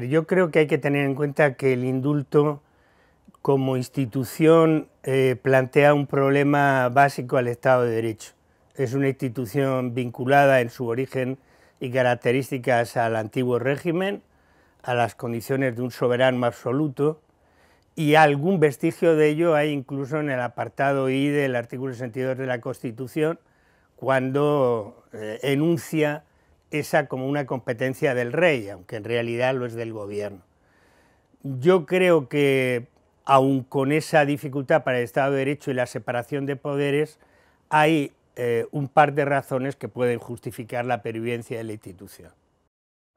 yo creo que hay que tener en cuenta que el indulto como institución eh, plantea un problema básico al Estado de Derecho. Es una institución vinculada en su origen y características al antiguo régimen, a las condiciones de un soberano absoluto, y algún vestigio de ello hay incluso en el apartado I del artículo 62 de la Constitución, cuando eh, enuncia esa como una competencia del rey, aunque en realidad lo es del gobierno. Yo creo que, aun con esa dificultad para el Estado de Derecho y la separación de poderes, hay eh, un par de razones que pueden justificar la pervivencia de la institución.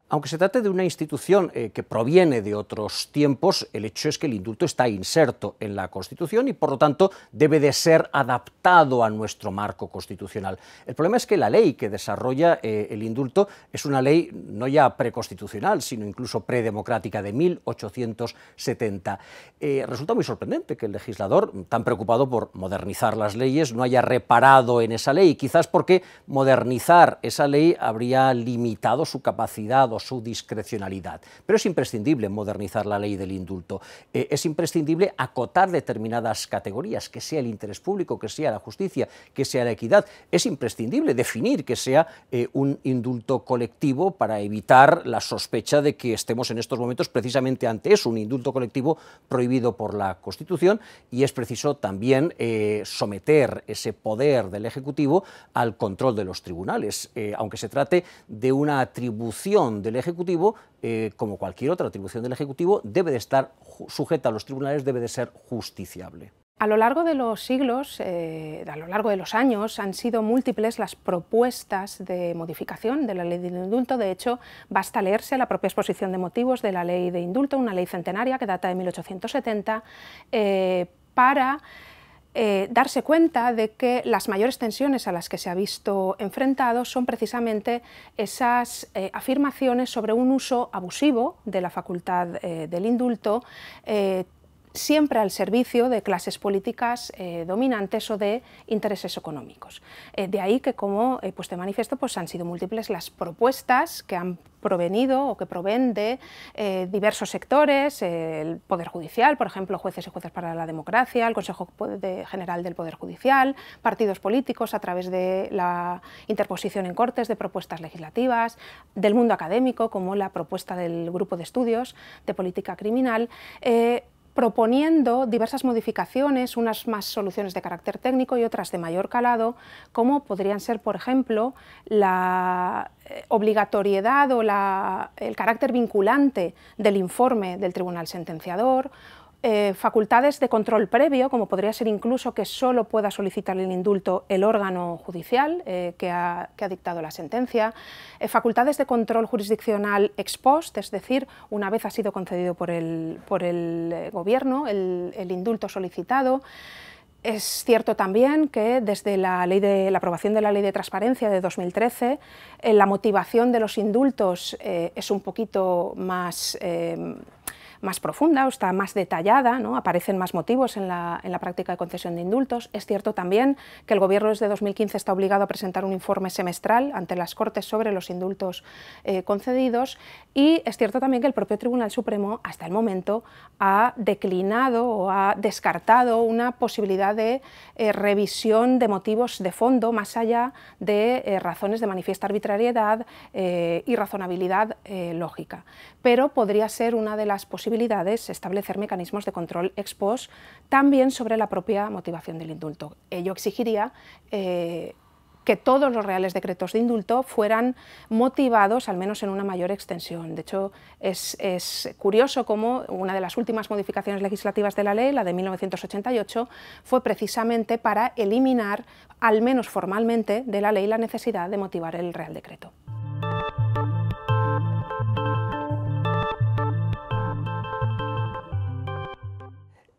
Aunque se trate de una institución eh, que proviene de otros tiempos, el hecho es que el indulto está inserto en la Constitución y, por lo tanto, debe de ser adaptado a nuestro marco constitucional. El problema es que la ley que desarrolla eh, el indulto es una ley no ya preconstitucional, sino incluso predemocrática de 1870. Eh, resulta muy sorprendente que el legislador, tan preocupado por modernizar las leyes, no haya reparado en esa ley, quizás porque modernizar esa ley habría limitado su capacidad su discrecionalidad. Pero es imprescindible modernizar la ley del indulto. Eh, es imprescindible acotar determinadas categorías, que sea el interés público, que sea la justicia, que sea la equidad. Es imprescindible definir que sea eh, un indulto colectivo para evitar la sospecha de que estemos en estos momentos precisamente ante eso, un indulto colectivo prohibido por la Constitución y es preciso también eh, someter ese poder del Ejecutivo al control de los tribunales, aunque se trate de una atribución del Ejecutivo, eh, como cualquier otra atribución del Ejecutivo, debe de estar sujeta a los tribunales, debe de ser justiciable. A lo largo de los siglos, eh, a lo largo de los años, han sido múltiples las propuestas de modificación de la ley de indulto. De hecho, basta leerse la propia exposición de motivos de la ley de indulto, una ley centenaria que data de 1870, eh, para eh, darse cuenta de que las mayores tensiones a las que se ha visto enfrentado son precisamente esas eh, afirmaciones sobre un uso abusivo de la facultad eh, del indulto, siempre al servicio de clases políticas eh, dominantes o de intereses económicos. Eh, de ahí que, como eh, pues te manifiesto, pues han sido múltiples las propuestas que han provenido o que proveen de diversos sectores, el Poder Judicial, por ejemplo, jueces y Jueces para la democracia, el Consejo General del Poder Judicial, partidos políticos a través de la interposición en cortes de propuestas legislativas, del mundo académico, como la propuesta del Grupo de Estudios de Política Criminal proponiendo diversas modificaciones, unas más soluciones de carácter técnico y otras de mayor calado, como podrían ser, por ejemplo, la eh, obligatoriedad o el carácter vinculante del informe del tribunal sentenciador eh, facultades de control previo, como podría ser incluso que solo pueda solicitar el indulto el órgano judicial eh, que, ha, dictado la sentencia, eh, facultades de control jurisdiccional ex post, es decir, una vez ha sido concedido por el, gobierno el, indulto solicitado, es cierto también que desde la, ley de, la aprobación de la Ley de Transparencia de 2013, la motivación de los indultos es un poquito más, más profunda o está más detallada, aparecen más motivos en la, práctica de concesión de indultos. Es cierto también que el Gobierno desde 2015 está obligado a presentar un informe semestral ante las Cortes sobre los indultos eh, concedidos y es cierto también que el propio Tribunal Supremo hasta el momento ha declinado o ha descartado una posibilidad de eh, revisión de motivos de fondo más allá de eh, razones de manifiesta arbitrariedad y razonabilidad lógica. Pero podría ser una de las posibles establecer mecanismos de control ex post también sobre la propia motivación del indulto. Ello exigiría eh, que todos los reales decretos de indulto fueran motivados, al menos en una mayor extensión. De hecho, es, es, curioso cómo una de las últimas modificaciones legislativas de la ley, la de 1988, fue precisamente para eliminar, al menos formalmente, de la ley la necesidad de motivar el real decreto.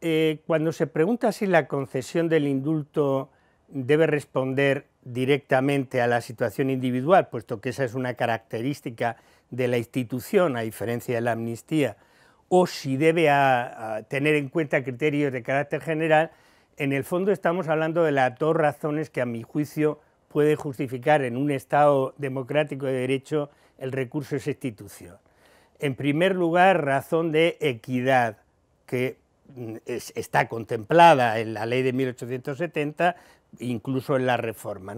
Eh, cuando se pregunta si la concesión del indulto debe responder directamente a la situación individual, puesto que esa es una característica de la institución, a diferencia de la amnistía, o si debe tener en cuenta criterios de carácter general, en el fondo estamos hablando de las dos razones que a mi juicio puede justificar en un Estado democrático de derecho el recurso a esa institución. En primer lugar, razón de equidad, que Mm, está contemplada en la ley de 1870, incluso en la reforma.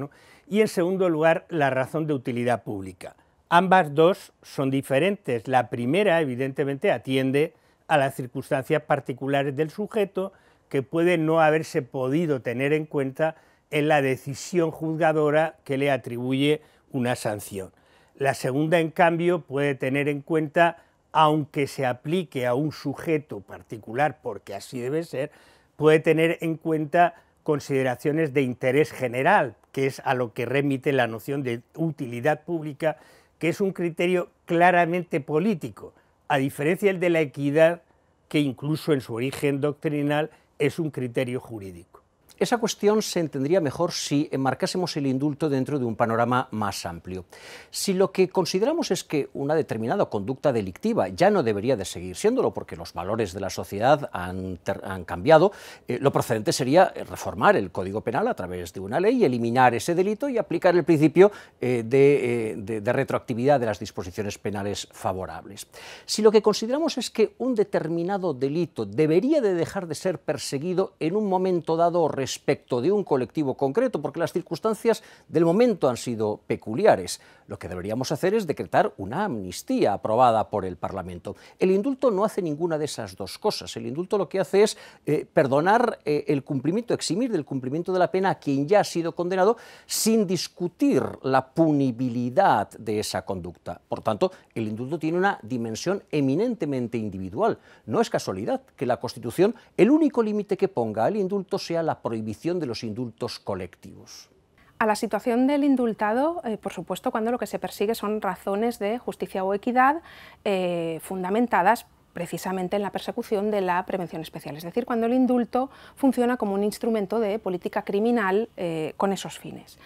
Y en segundo lugar, la razón de utilidad pública. Ambas dos son diferentes. La primera, evidentemente, atiende a las circunstancias particulares del sujeto que puede no haberse podido tener en cuenta en la decisión juzgadora que le atribuye una sanción. La segunda, en cambio, puede tener en cuenta aunque se aplique a un sujeto particular, porque así debe ser, puede tener en cuenta consideraciones de interés general, que es a lo que remite la noción de utilidad pública, que es un criterio claramente político, a diferencia del de la equidad, que incluso en su origen doctrinal es un criterio jurídico. Esa cuestión se entendería mejor si enmarcásemos el indulto dentro de un panorama más amplio. Si lo que consideramos es que una determinada conducta delictiva ya no debería de seguir siéndolo porque los valores de la sociedad han, cambiado, eh, lo procedente sería reformar el Código Penal a través de una ley, eliminar ese delito y aplicar el principio eh, eh, de, retroactividad de las disposiciones penales favorables. Si lo que consideramos es que un determinado delito debería de dejar de ser perseguido en un momento dado o respecto de un colectivo concreto, porque las circunstancias del momento han sido peculiares. Lo que deberíamos hacer es decretar una amnistía aprobada por el Parlamento. El indulto no hace ninguna de esas dos cosas. El indulto lo que hace es eh, perdonar eh, el cumplimiento, eximir del cumplimiento de la pena a quien ya ha sido condenado sin discutir la punibilidad de esa conducta. Por tanto, el indulto tiene una dimensión eminentemente individual. No es casualidad que la Constitución, el único límite que ponga al indulto sea la prohibición prohibición de los indultos colectivos. A la situación del indultado, eh, por supuesto, cuando lo que se persigue son razones de justicia o equidad eh, fundamentadas precisamente en la persecución de la prevención especial, es decir, cuando el indulto funciona como un instrumento de política criminal eh, con esos fines.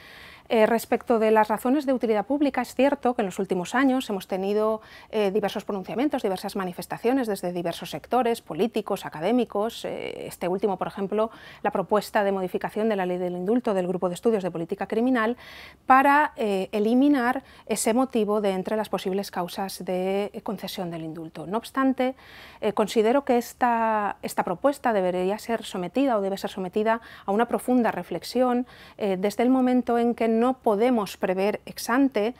Eh, respecto de las razones de utilidad pública, es cierto que en los últimos años hemos tenido eh, diversos pronunciamientos, diversas manifestaciones desde diversos sectores, políticos, académicos. Eh, este último, por ejemplo, la propuesta de modificación de la ley del indulto del Grupo de Estudios de Política Criminal para eliminar ese motivo de entre las posibles causas de concesión del indulto. No obstante, considero que esta, esta propuesta debería ser sometida o debe ser sometida a una profunda reflexión desde el momento en que no podemos prever ex ante,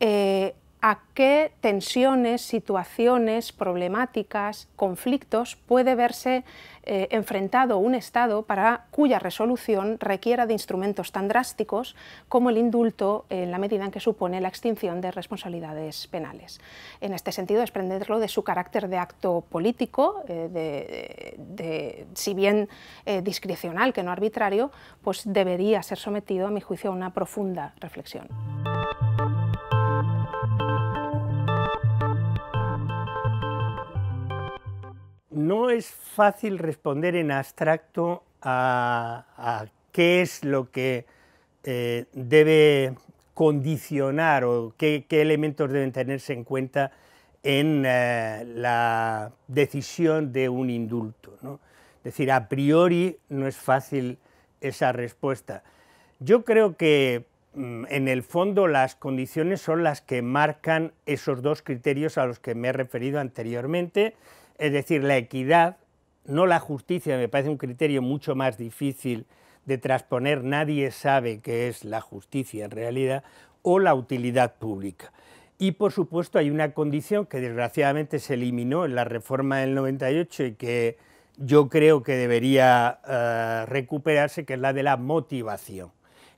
eh, a qué tensiones, situaciones, problemáticas, conflictos puede verse eh, enfrentado un Estado para cuya resolución requiera de instrumentos tan drásticos como el indulto en la medida en que supone la extinción de responsabilidades penales. En este sentido, desprenderlo de su carácter de acto político, eh, si bien eh, discrecional que no arbitrario, pues debería ser sometido, a mi juicio, a una profunda reflexión. no es fácil responder en abstracto a, qué es lo que eh, debe condicionar o qué, elementos deben tenerse en cuenta en eh, la decisión de un indulto. Es decir, a priori no es fácil esa respuesta. Yo creo que mm, en el fondo las condiciones son las que marcan esos dos criterios a los que me he referido anteriormente es decir, la equidad, no la justicia, me parece un criterio mucho más difícil de transponer, nadie sabe qué es la justicia en realidad, o la utilidad pública. Y por supuesto hay una condición que desgraciadamente se eliminó en la reforma del 98 y que yo creo que debería eh, recuperarse, que es la de la motivación.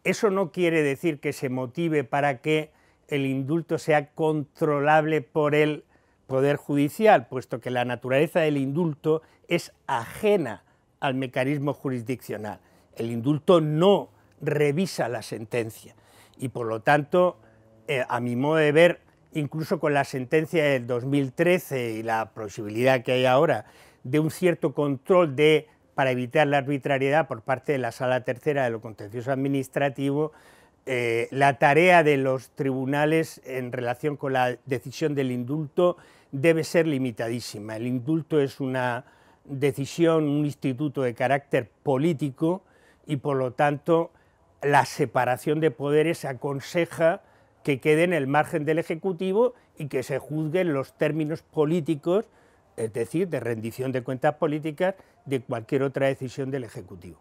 Eso no quiere decir que se motive para que el indulto sea controlable por el Poder Judicial, puesto que la naturaleza del indulto es ajena al mecanismo jurisdiccional. El indulto no revisa la sentencia y por lo tanto, eh, a mi modo de ver, incluso con la sentencia del 2013 y la posibilidad que hay ahora de un cierto control de para evitar la arbitrariedad por parte de la Sala Tercera de lo Contencioso Administrativo, eh, la tarea de los tribunales en relación con la decisión del indulto debe ser limitadísima. El indulto es una decisión, un instituto de carácter político y por lo tanto la separación de poderes aconseja que quede en el margen del Ejecutivo y que se juzguen los términos políticos, es decir, de rendición de cuentas políticas de cualquier otra decisión del Ejecutivo.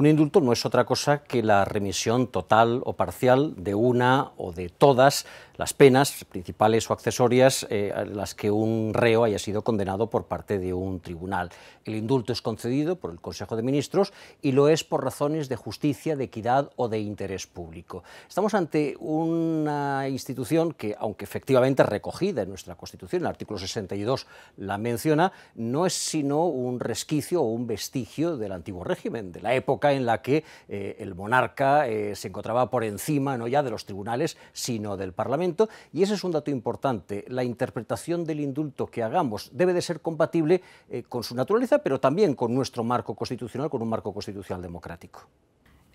Un indulto no es otra cosa que la remisión total o parcial de una o de todas las penas principales o accesorias eh, a las que un reo haya sido condenado por parte de un tribunal. El indulto es concedido por el Consejo de Ministros y lo es por razones de justicia, de equidad o de interés público. Estamos ante una institución que, aunque efectivamente recogida en nuestra Constitución, el artículo 62 la menciona, no es sino un resquicio o un vestigio del antiguo régimen, de la época en la que eh, el monarca eh, se encontraba por encima no ya de los tribunales, sino del Parlamento. Y ese es un dato importante. La interpretación del indulto que hagamos debe de ser compatible eh, con su naturaleza, pero también con nuestro marco constitucional, con un marco constitucional democrático.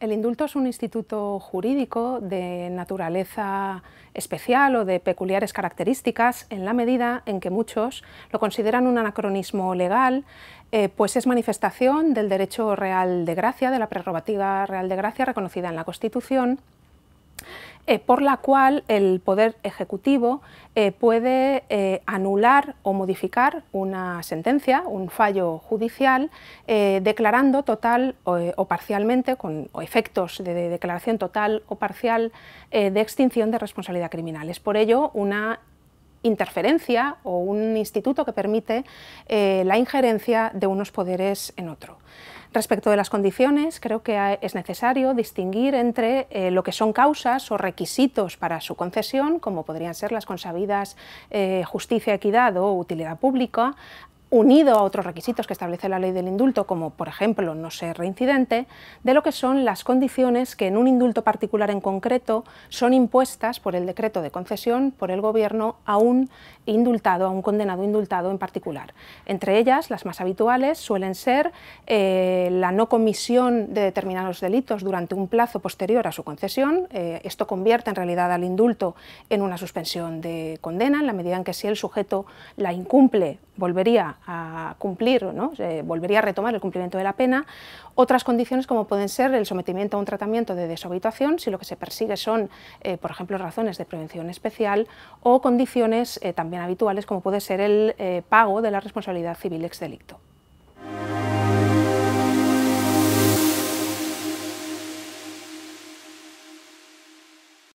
El indulto es un instituto jurídico de naturaleza especial o de peculiares características en la medida en que muchos lo consideran un anacronismo legal, eh, pues es manifestación del derecho real de gracia, de la prerrogativa real de gracia reconocida en la Constitución eh, por la cual el Poder Ejecutivo eh, puede eh, anular o modificar una sentencia, un fallo judicial, declarando total o, parcialmente, con o efectos de, declaración total o parcial de extinción de responsabilidad criminal. Es por ello una interferencia o un instituto que permite la injerencia de unos poderes en otro. Respecto de las condiciones, creo que es necesario distinguir entre eh, lo que son causas o requisitos para su concesión, como podrían ser las consabidas eh, justicia, equidad o utilidad pública, unido a otros requisitos que establece la ley del indulto, como por ejemplo no ser reincidente, de lo que son las condiciones que en un indulto particular en concreto son impuestas por el decreto de concesión por el Gobierno a un indultado, a un condenado indultado en particular. Entre ellas, las más habituales suelen ser eh, la no comisión de determinados delitos durante un plazo posterior a su concesión. Eh, esto convierte en realidad al indulto en una suspensión de condena, en la medida en que si el sujeto la incumple, volvería a, cumplir, ¿no? volvería a retomar el cumplimiento de la pena. Otras condiciones como pueden ser el sometimiento a un tratamiento de deshabituación, si lo que se persigue son, eh, por ejemplo, razones de prevención especial o condiciones eh, también habituales como puede ser el eh, pago de la responsabilidad civil ex delicto.